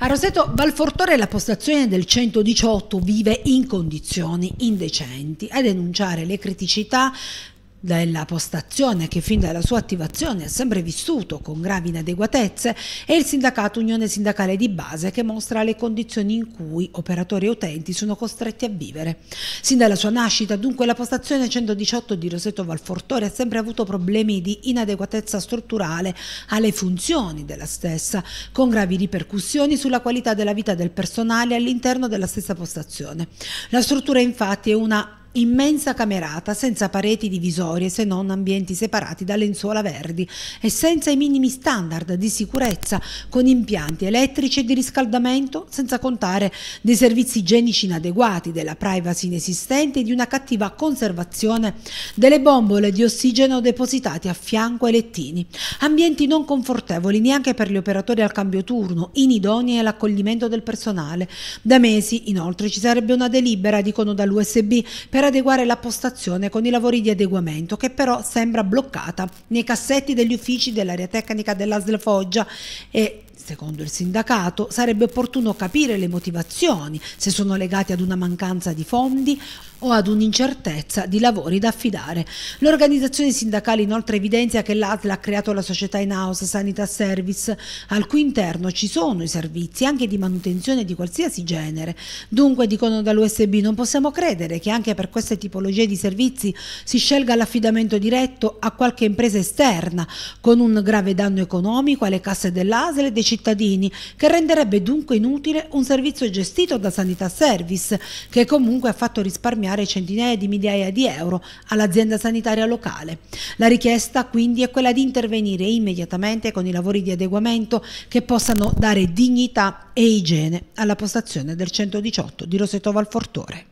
A Roseto Valfortore la postazione del 118 vive in condizioni indecenti. A denunciare le criticità della postazione che fin dalla sua attivazione ha sempre vissuto con gravi inadeguatezze e il sindacato Unione Sindacale di Base che mostra le condizioni in cui operatori e utenti sono costretti a vivere. Sin dalla sua nascita dunque la postazione 118 di Roseto Valfortore ha sempre avuto problemi di inadeguatezza strutturale alle funzioni della stessa con gravi ripercussioni sulla qualità della vita del personale all'interno della stessa postazione. La struttura infatti è una immensa camerata senza pareti divisorie se non ambienti separati da lenzuola verdi e senza i minimi standard di sicurezza con impianti elettrici e di riscaldamento, senza contare dei servizi igienici inadeguati, della privacy inesistente e di una cattiva conservazione delle bombole di ossigeno depositate a fianco ai lettini. Ambienti non confortevoli neanche per gli operatori al cambio turno, inidonei all'accoglimento del personale. Da mesi inoltre ci sarebbe una delibera, dicono dall'USB, per adeguare la postazione con i lavori di adeguamento che però sembra bloccata nei cassetti degli uffici dell'area tecnica dell'Asl Foggia e Secondo il sindacato sarebbe opportuno capire le motivazioni, se sono legate ad una mancanza di fondi o ad un'incertezza di lavori da affidare. L'organizzazione sindacale inoltre evidenzia che l'ATLA ha creato la società in house Sanità Service, al cui interno ci sono i servizi anche di manutenzione di qualsiasi genere. Dunque, dicono dall'USB, non possiamo credere che anche per queste tipologie di servizi si scelga l'affidamento diretto a qualche impresa esterna, con un grave danno economico alle casse dell'ASL e dei cittadini cittadini, che renderebbe dunque inutile un servizio gestito da Sanità Service, che comunque ha fatto risparmiare centinaia di migliaia di euro all'azienda sanitaria locale. La richiesta quindi è quella di intervenire immediatamente con i lavori di adeguamento che possano dare dignità e igiene alla postazione del 118 di Roseto Valfortore.